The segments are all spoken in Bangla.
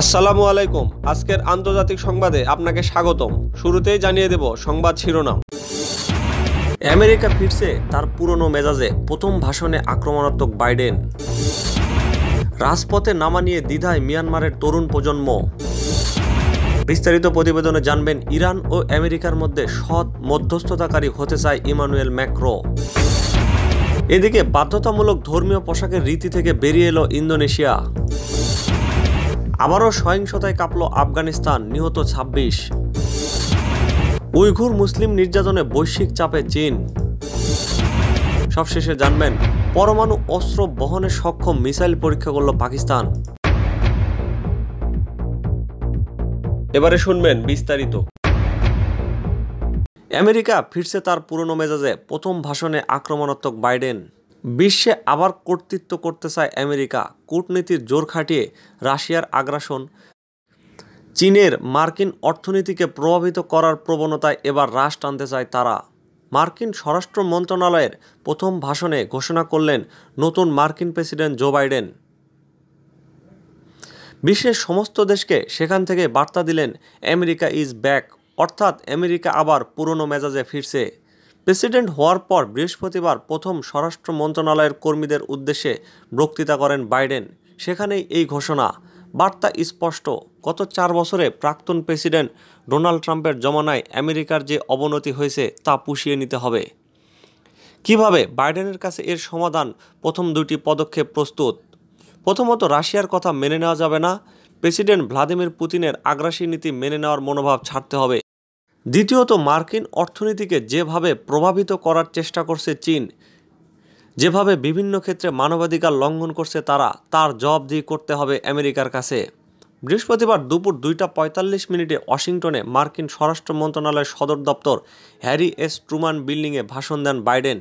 আসসালামু আলাইকুম আজকের আন্তর্জাতিক সংবাদে আপনাকে স্বাগতম শুরুতেই জানিয়ে দেব সংবাদ শিরোনাম আমেরিকা ফিরছে তার পুরনো মেজাজে প্রথম ভাষণে আক্রমণাত্মক বাইডেন রাজপথে নামা নিয়ে দ্বিধায় মিয়ানমারের তরুণ প্রজন্ম বিস্তারিত প্রতিবেদনে জানবেন ইরান ও আমেরিকার মধ্যে সৎ মধ্যস্থতাকারী হতে চায় ইমানুয়েল ম্যাক্রো এদিকে বাধ্যতামূলক ধর্মীয় পোশাকের রীতি থেকে বেরিয়ে এলো ইন্দোনেশিয়া আবারও সহিংসতায় কাঁপল আফগানিস্তান নিহত ২৬ উইঘুর মুসলিম নির্যাতনে বৈশ্বিক চাপে চীন সবশেষে জানবেন পরমাণু অস্ত্র বহনে সক্ষম মিসাইল পরীক্ষা করল পাকিস্তান এবারে শুনবেন বিস্তারিত আমেরিকা ফিরছে তার পুরনো মেজাজে প্রথম ভাষণে আক্রমণাত্মক বাইডেন বিশ্বে আবার কর্তৃত্ব করতে চায় আমেরিকা কূটনীতির জোর খাটিয়ে রাশিয়ার আগ্রাসন চীনের মার্কিন অর্থনীতিকে প্রভাবিত করার প্রবণতায় এবার হ্রাস টানতে চায় তারা মার্কিন স্বরাষ্ট্র মন্ত্রণালয়ের প্রথম ভাষণে ঘোষণা করলেন নতুন মার্কিন প্রেসিডেন্ট জো বাইডেন বিশ্বের সমস্ত দেশকে সেখান থেকে বার্তা দিলেন আমেরিকা ইজ ব্যাক অর্থাৎ আমেরিকা আবার পুরনো মেজাজে ফিরছে প্রেসিডেন্ট হওয়ার পর বৃহস্পতিবার প্রথম স্বরাষ্ট্র মন্ত্রণালয়ের কর্মীদের উদ্দেশ্যে বক্তৃতা করেন বাইডেন সেখানেই এই ঘোষণা বার্তা স্পষ্ট গত চার বছরে প্রাক্তন প্রেসিডেন্ট ডোনাল্ড ট্রাম্পের জমানায় আমেরিকার যে অবনতি হয়েছে তা পুষিয়ে নিতে হবে কিভাবে বাইডেনের কাছে এর সমাধান প্রথম দুটি পদক্ষেপ প্রস্তুত প্রথমত রাশিয়ার কথা মেনে নেওয়া যাবে না প্রেসিডেন্ট ভ্লাদিমির পুতিনের আগ্রাসী নীতি মেনে নেওয়ার মনোভাব ছাড়তে হবে দ্বিতীয়ত মার্কিন অর্থনীতিকে যেভাবে প্রভাবিত করার চেষ্টা করছে চীন যেভাবে বিভিন্ন ক্ষেত্রে মানবাধিকার লঙ্ঘন করছে তারা তার জবাব দিয়ে করতে হবে আমেরিকার কাছে বৃহস্পতিবার দুপুর দুইটা পঁয়তাল্লিশ মিনিটে ওয়াশিংটনে মার্কিন স্বরাষ্ট্র মন্ত্রণালয়ের সদর দপ্তর হ্যারি এস ট্রুমান বিল্ডিংয়ে ভাষণ দেন বাইডেন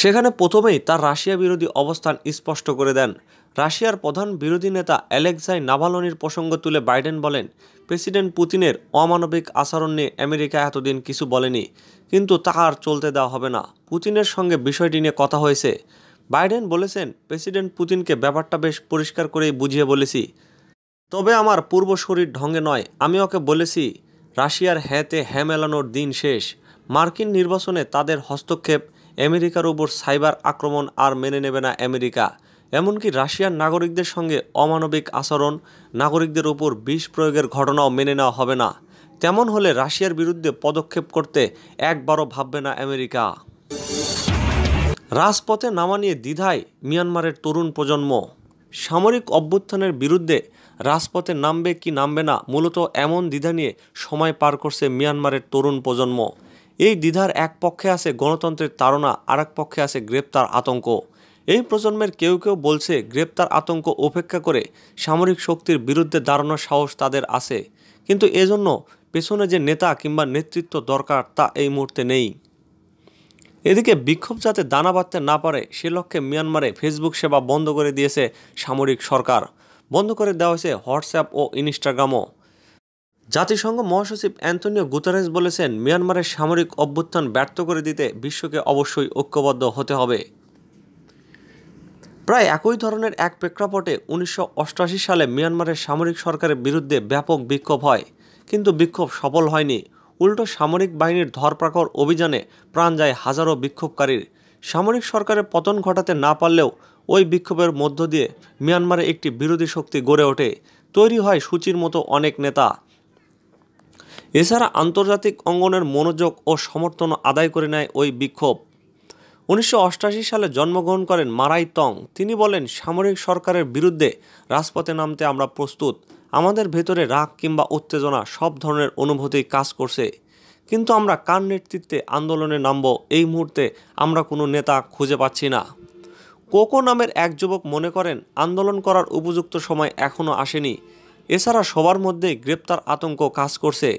সেখানে প্রথমেই তার রাশিয়া বিরোধী অবস্থান স্পষ্ট করে দেন রাশিয়ার প্রধান বিরোধী নেতা অ্যালেক্সাই নাভালনির প্রসঙ্গ তুলে বাইডেন বলেন প্রেসিডেন্ট পুতিনের অমানবিক আচরণ নিয়ে আমেরিকা এতদিন কিছু বলেনি কিন্তু তা আর চলতে দেওয়া হবে না পুতিনের সঙ্গে বিষয়টি নিয়ে কথা হয়েছে বাইডেন বলেছেন প্রেসিডেন্ট পুতিনকে ব্যাপারটা বেশ পরিষ্কার করেই বুঝিয়ে বলেছি তবে আমার পূর্ব শরীর ঢঙ্গে নয় আমি ওকে বলেছি রাশিয়ার হ্যাঁতে হ্যাঁ মেলানোর দিন শেষ মার্কিন নির্বাচনে তাদের হস্তক্ষেপ আমেরিকার উপর সাইবার আক্রমণ আর মেনে নেবে না আমেরিকা এমনকি রাশিয়ার নাগরিকদের সঙ্গে অমানবিক আচরণ নাগরিকদের ওপর বিষ প্রয়োগের ঘটনাও মেনে নেওয়া হবে না তেমন হলে রাশিয়ার বিরুদ্ধে পদক্ষেপ করতে একবারও ভাববে না আমেরিকা রাজপথে নামা নিয়ে দ্বিধায় মিয়ানমারের তরুণ প্রজন্ম সামরিক অভ্যুত্থানের বিরুদ্ধে রাজপথে নামবে কি নামবে না মূলত এমন দ্বিধা নিয়ে সময় পার করছে মিয়ানমারের তরুণ প্রজন্ম এই দ্বিধার এক পক্ষে আছে গণতন্ত্রের তাড়না আর পক্ষে আছে গ্রেপ্তার আতঙ্ক এই প্রজন্মের কেউ কেউ বলছে গ্রেপ্তার আতঙ্ক উপেক্ষা করে সামরিক শক্তির বিরুদ্ধে দাঁড়ানোর সাহস তাদের আছে কিন্তু এজন্য পেছনে যে নেতা কিংবা নেতৃত্ব দরকার তা এই মুহূর্তে নেই এদিকে বিক্ষোভ যাতে দানা বাঁধতে না পারে সে লক্ষ্যে মিয়ানমারে ফেসবুক সেবা বন্ধ করে দিয়েছে সামরিক সরকার বন্ধ করে দেওয়া হয়েছে হোয়াটসঅ্যাপ ও ইনস্টাগ্রামও জাতিসংঘ মহাসচিব অ্যান্থনিও গুতারেস বলেছেন মিয়ানমারের সামরিক অভ্যুত্থান ব্যর্থ করে দিতে বিশ্বকে অবশ্যই ঐক্যবদ্ধ হতে হবে প্রায় একই ধরনের এক প্রেক্ষাপটে উনিশশো সালে মিয়ানমারের সামরিক সরকারের বিরুদ্ধে ব্যাপক বিক্ষোভ হয় কিন্তু বিক্ষোভ সফল হয়নি উল্টো সামরিক বাহিনীর ধরপাকড় অভিযানে প্রাণ যায় হাজারো বিক্ষোভকারীর সামরিক সরকারের পতন ঘটাতে না পারলেও ওই বিক্ষোভের মধ্য দিয়ে মিয়ানমারে একটি বিরোধী শক্তি গড়ে ওঠে তৈরি হয় সূচির মতো অনেক নেতা এছাড়া আন্তর্জাতিক অঙ্গনের মনোযোগ ও সমর্থন আদায় করে নেয় ওই বিক্ষোভ উনিশশো সালে জন্মগ্রহণ করেন মারাই তং তিনি বলেন সামরিক সরকারের বিরুদ্ধে রাজপথে নামতে আমরা প্রস্তুত আমাদের ভেতরে রাগ কিংবা উত্তেজনা সব ধরনের অনুভূতি কাজ করছে কিন্তু আমরা কার নেতৃত্বে আন্দোলনে নামব এই মুহূর্তে আমরা কোনো নেতা খুঁজে পাচ্ছি না কোকো নামের এক যুবক মনে করেন আন্দোলন করার উপযুক্ত সময় এখনও আসেনি এছাড়া সবার মধ্যে গ্রেপ্তার আতঙ্ক কাজ করছে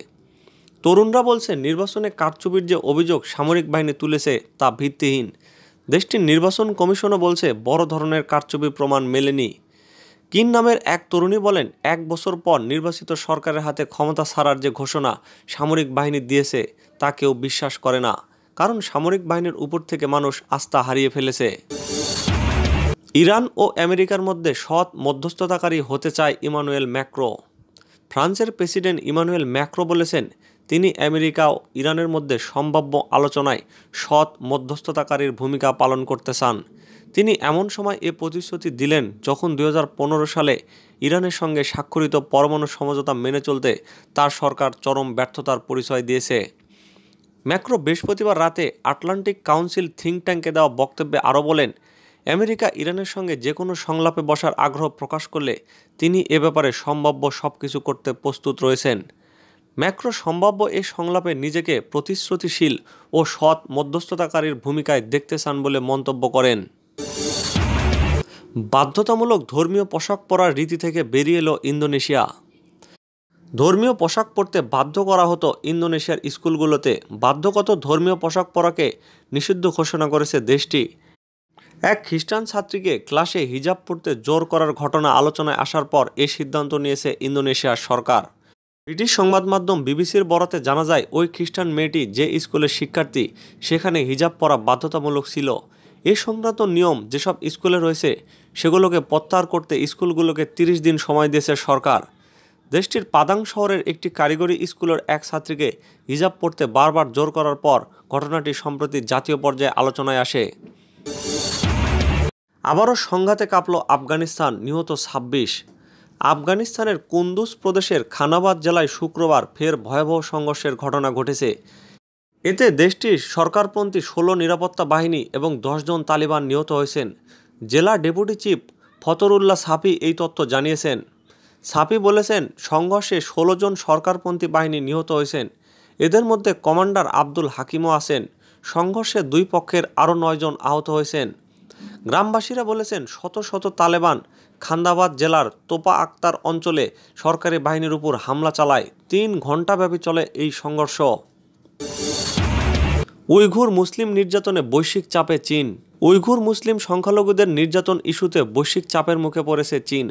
তরুণরা বলছে নির্বাচনে কারচুপির যে অভিযোগ সামরিক বাহিনী তুলেছে তা ভিত্তিহীন দেশটির নির্বাচন কমিশনও বলছে বড় ধরনের কারচুপি প্রমাণ মেলেনি কিন নামের এক তরুণী বলেন এক বছর পর নির্বাচিত সরকারের হাতে ক্ষমতা ছাড়ার যে ঘোষণা সামরিক বাহিনী দিয়েছে তা কেউ বিশ্বাস করে না কারণ সামরিক বাহিনীর উপর থেকে মানুষ আস্থা হারিয়ে ফেলেছে ইরান ও আমেরিকার মধ্যে সৎ মধ্যস্থতাকারী হতে চায় ইমানুয়েল ম্যাক্রো ফ্রান্সের প্রেসিডেন্ট ইমানুয়েল ম্যাক্রো বলেছেন তিনি আমেরিকা ও ইরানের মধ্যে সম্ভাব্য আলোচনায় সৎ মধ্যস্থতাকারীর ভূমিকা পালন করতে চান তিনি এমন সময় এ প্রতিশ্রুতি দিলেন যখন দু সালে ইরানের সঙ্গে স্বাক্ষরিত পরমাণু সমঝোতা মেনে চলতে তার সরকার চরম ব্যর্থতার পরিচয় দিয়েছে ম্যাক্রো বৃহস্পতিবার রাতে আটলান্টিক কাউন্সিল থিঙ্ক ট্যাঙ্কে দেওয়া বক্তব্যে আরও বলেন আমেরিকা ইরানের সঙ্গে যে কোনো সংলাপে বসার আগ্রহ প্রকাশ করলে তিনি এ ব্যাপারে সম্ভাব্য সব কিছু করতে প্রস্তুত রয়েছেন ম্যাক্রো সম্ভাব্য এই সংলাপে নিজেকে প্রতিশ্রুতিশীল ও সৎ মধ্যস্থতাকারীর ভূমিকায় দেখতে চান বলে মন্তব্য করেন বাধ্যতামূলক ধর্মীয় পোশাক পরার রীতি থেকে বেরিয়ে এলো ইন্দোনেশিয়া ধর্মীয় পোশাক পরতে বাধ্য করা হতো ইন্দোনেশিয়ার স্কুলগুলোতে বাধ্যগত ধর্মীয় পোশাক পরাকে নিষিদ্ধ ঘোষণা করেছে দেশটি এক খ্রিস্টান ছাত্রীকে ক্লাসে হিজাব পড়তে জোর করার ঘটনা আলোচনায় আসার পর এ সিদ্ধান্ত নিয়েছে ইন্দোনেশিয়ার সরকার ব্রিটিশ সংবাদ মাধ্যম বিবিসির বরাতে জানা যায় ওই খ্রিস্টান মেয়েটি যে স্কুলের শিক্ষার্থী সেখানে হিজাব পরা বাধ্যতামূলক ছিল এ সংক্রান্ত নিয়ম যেসব স্কুলে রয়েছে সেগুলোকে প্রত্যাহার করতে স্কুলগুলোকে ৩০ দিন সময় দিয়েছে সরকার দেশটির পাদাং শহরের একটি কারিগরি স্কুলের এক ছাত্রীকে হিজাব পড়তে বারবার জোর করার পর ঘটনাটি সম্প্রতি জাতীয় পর্যায়ে আলোচনায় আসে আবারও সংঘাতে কাঁপল আফগানিস্তান নিহত ছাব্বিশ আফগানিস্তানের কুন্দুজ প্রদেশের খানাবাদ জেলায় শুক্রবার ফের ভয়াবহ সংঘর্ষের ঘটনা ঘটেছে এতে দেশটির সরকারপন্থী ষোলো নিরাপত্তা বাহিনী এবং দশজন তালিবান নিহত হয়েছেন জেলা ডেপুটি চিফ ফতরুল্লাহ সাফি এই তথ্য জানিয়েছেন সাফি বলেছেন সংঘর্ষে ষোলো জন সরকারপন্থী বাহিনী নিহত হয়েছেন এদের মধ্যে কমান্ডার আব্দুল হাকিমও আছেন সংঘর্ষে দুই পক্ষের আরও নয়জন আহত হয়েছেন গ্রামবাসীরা বলেছেন শত শত তালেবান খান্দাবাদ জেলার তোপা আক্তার অঞ্চলে সরকারি বাহিনীর উপর হামলা চালায় তিন ঘণ্টাব্যাপী চলে এই সংঘর্ষ উইঘুর মুসলিম নির্যাতনে বৈশ্বিক চাপে চীন উইঘুর মুসলিম সংখ্যালঘুদের নির্যাতন ইস্যুতে বৈশ্বিক চাপের মুখে পড়েছে চীন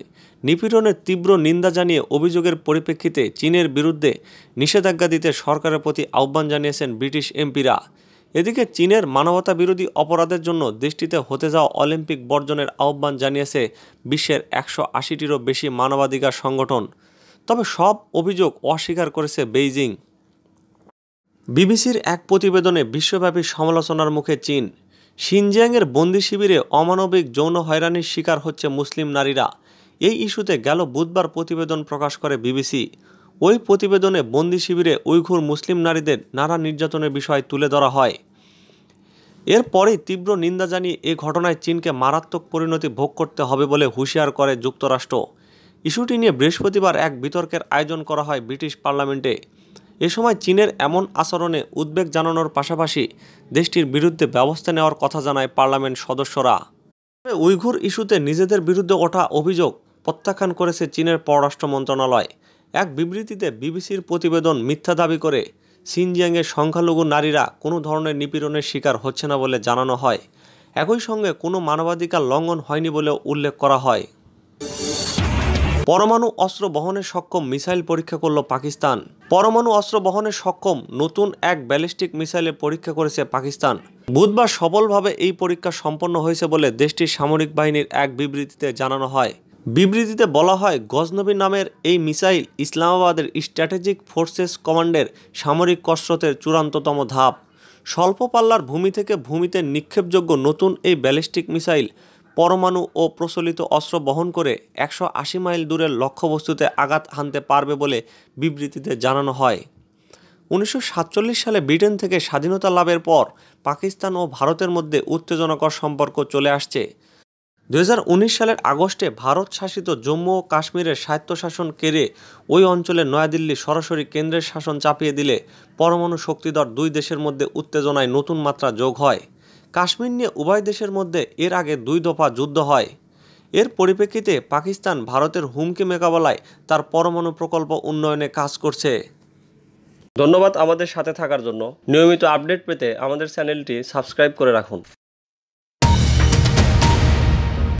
নিপীড়নের তীব্র নিন্দা জানিয়ে অভিযোগের পরিপ্রেক্ষিতে চীনের বিরুদ্ধে নিষেধাজ্ঞা দিতে সরকারের প্রতি আহ্বান জানিয়েছেন ব্রিটিশ এমপিরা এদিকে চীনের মানবতা বিরোধী অপরাধের জন্য দেশটিতে হতে যাওয়া অলিম্পিক বর্জনের আহ্বান জানিয়েছে বিশ্বের একশো আশিটিরও বেশি মানবাধিকার সংগঠন তবে সব অভিযোগ অস্বীকার করেছে বেইজিং বিবিসির এক প্রতিবেদনে বিশ্বব্যাপী সমালোচনার মুখে চীন সিনজিয়াংয়ের বন্দি শিবিরে অমানবিক যৌন হয়রানির শিকার হচ্ছে মুসলিম নারীরা এই ইস্যুতে গেল বুধবার প্রতিবেদন প্রকাশ করে বিবিসি ওই প্রতিবেদনে বন্দি শিবিরে উইঘুর মুসলিম নারীদের নানা নির্যাতনের বিষয় তুলে ধরা হয় এরপরেই তীব্র নিন্দা জানিয়ে এ ঘটনায় চীনকে মারাত্মক পরিণতি ভোগ করতে হবে বলে হুঁশিয়ার করে যুক্তরাষ্ট্র ইস্যুটি নিয়ে বৃহস্পতিবার এক বিতর্কের আয়োজন করা হয় ব্রিটিশ পার্লামেন্টে এ সময় চীনের এমন আচরণে উদ্বেগ জানানোর পাশাপাশি দেশটির বিরুদ্ধে ব্যবস্থা নেওয়ার কথা জানায় পার্লামেন্ট সদস্যরা উইঘুর ইস্যুতে নিজেদের বিরুদ্ধে ওঠা অভিযোগ প্রত্যাখ্যান করেছে চীনের পররাষ্ট্র মন্ত্রণালয় এক বিবৃতিতে বিবিসির প্রতিবেদন মিথ্যা দাবি করে সিনজিয়াংয়ের সংখ্যালঘু নারীরা কোনো ধরনের নিপীড়নের শিকার হচ্ছে না বলে জানানো হয় একই সঙ্গে কোনো মানবাধিকার লঙ্ঘন হয়নি বলেও উল্লেখ করা হয় পরমাণু অস্ত্র বহনে সক্ষম মিসাইল পরীক্ষা করল পাকিস্তান পরমাণু অস্ত্র বহনে সক্ষম নতুন এক ব্যালিস্টিক মিসাইলের পরীক্ষা করেছে পাকিস্তান বুধবার সফলভাবে এই পরীক্ষা সম্পন্ন হয়েছে বলে দেশটির সামরিক বাহিনীর এক বিবৃতিতে জানানো হয় বিবৃতিতে বলা হয় গজনবী নামের এই মিসাইল ইসলামাবাদের স্ট্র্যাটেজিক ফোর্সেস কমান্ডের সামরিক কসরতের চূড়ান্ততম ধাপ স্বল্প পাল্লার ভূমি থেকে ভূমিতে নিক্ষেপযোগ্য নতুন এই ব্যালিস্টিক মিসাইল পরমাণু ও প্রচলিত অস্ত্র বহন করে একশো আশি মাইল দূরের লক্ষ্যবস্তুতে আঘাত হানতে পারবে বলে বিবৃতিতে জানানো হয় উনিশশো সালে ব্রিটেন থেকে স্বাধীনতা লাভের পর পাকিস্তান ও ভারতের মধ্যে উত্তেজনাকর সম্পর্ক চলে আসছে দু সালের আগস্টে ভারত শাসিত জম্মু ও কাশ্মীরের স্বায়ত্তশাসন কেড়ে ওই অঞ্চলে নয়াদিল্লি সরাসরি কেন্দ্রের শাসন চাপিয়ে দিলে পরমাণু শক্তিধর দুই দেশের মধ্যে উত্তেজনায় নতুন মাত্রা যোগ হয় কাশ্মীর নিয়ে উভয় দেশের মধ্যে এর আগে দুই দফা যুদ্ধ হয় এর পরিপ্রেক্ষিতে পাকিস্তান ভারতের হুমকি মোকাবেলায় তার পরমাণু প্রকল্প উন্নয়নে কাজ করছে ধন্যবাদ আমাদের সাথে থাকার জন্য নিয়মিত আপডেট পেতে আমাদের চ্যানেলটি সাবস্ক্রাইব করে রাখুন